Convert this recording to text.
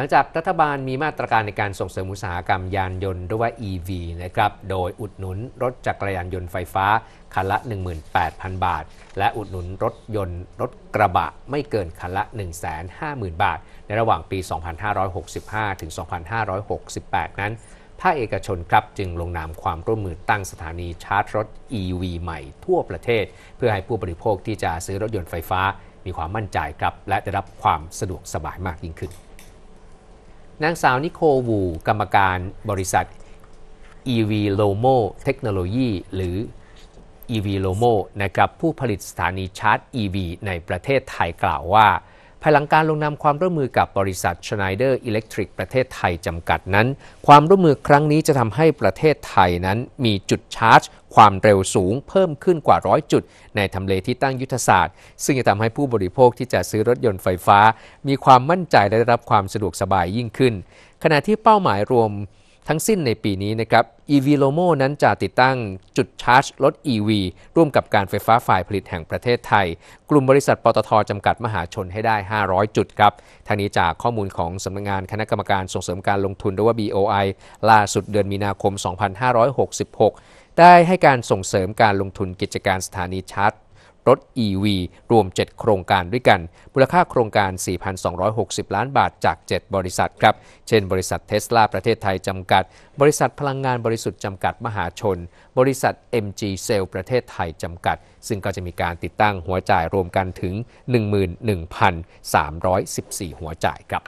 หลังจากรัฐบาลมีมาตรการในการส่งเสริมอุตสาหกรรมยานยนต์หรือว่า EV นะครับ โดยอุดหนุนรถจักรยานยนต์ไฟฟ้าคันละ 18,000 บาท และอุดหนุนรถยนต์รถกระบะไม่เกินคันละ150,000 บาท ในระหว่างปี 2565 ถึง 2568 นั้น ภาคเอกชนครับ จึงลงนามความร่วมมือตั้งสถานีชาร์จรถ EV ใหม่ทั่วประเทศ เพื่อให้ผู้บริโภคที่จะซื้อรถยนต์ไฟฟ้ามีความมั่นใจครับ และได้รับความสะดวกสบายมากยิ่งขึ้นนางสาวนิโควูกรรมการบริษัท EV Lomo Technology หรือ EV Lomo นะครับผู้ผลิตสถานีชาร์จ EV ในประเทศไทยกล่าวว่าภายหลังการลงนามความร่วมมือกับบริษัทชไนเดอร์อิเล็กทริกประเทศไทยจำกัดนั้น ความร่วมมือครั้งนี้จะทำให้ประเทศไทยนั้นมีจุดชาร์จ ความเร็วสูงเพิ่มขึ้นกว่าร้อยจุดในทำเลที่ตั้งยุทธศาสตร์ ซึ่งจะทำให้ผู้บริโภคที่จะซื้อรถยนต์ไฟฟ้า มีความมั่นใจและได้รับความสะดวกสบายยิ่งขึ้น ขณะที่เป้าหมายรวมทั้งสิ้นในปีนี้นะครับ EV Lomo นั้นจะติดตั้งจุดชาร์จรถ EV ร่วมกับการไฟฟ้าฝ่ายผลิตแห่งประเทศไทย กลุ่มบริษัทปตทจำกัดมหาชนให้ได้ 500 จุดครับทางนี้จากข้อมูลของสำนักงงานคณะกรรมการส่งเสริมการลงทุนหรือว่า BOI ล่าสุดเดือนมีนาคม 2566 ได้ให้การส่งเสริมการลงทุนกิจการสถานีชาร์จรถ EV รวม 7 โครงการด้วยกันมูลค่าโครงการ 4,260 ล้านบาทจาก 7 บริษัทครับ เช่นบริษัทเทสลาประเทศไทยจำกัด บริษัทพลังงานบริสุทธิ์จำกัดมหาชน บริษัท MG เซลประเทศไทยจำกัด ซึ่งก็จะมีการติดตั้งหัวจ่ายรวมกันถึง 11,314 หัวจ่ายครับ